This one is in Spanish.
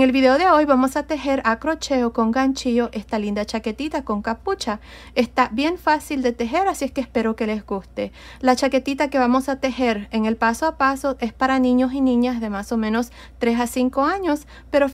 En el video de hoy vamos a tejer a crocheo con ganchillo esta linda chaquetita con capucha. Está bien fácil de tejer, así es que espero que les guste. La chaquetita que vamos a tejer en el paso a paso es para niños y niñas de más o menos 3 a 5 años, pero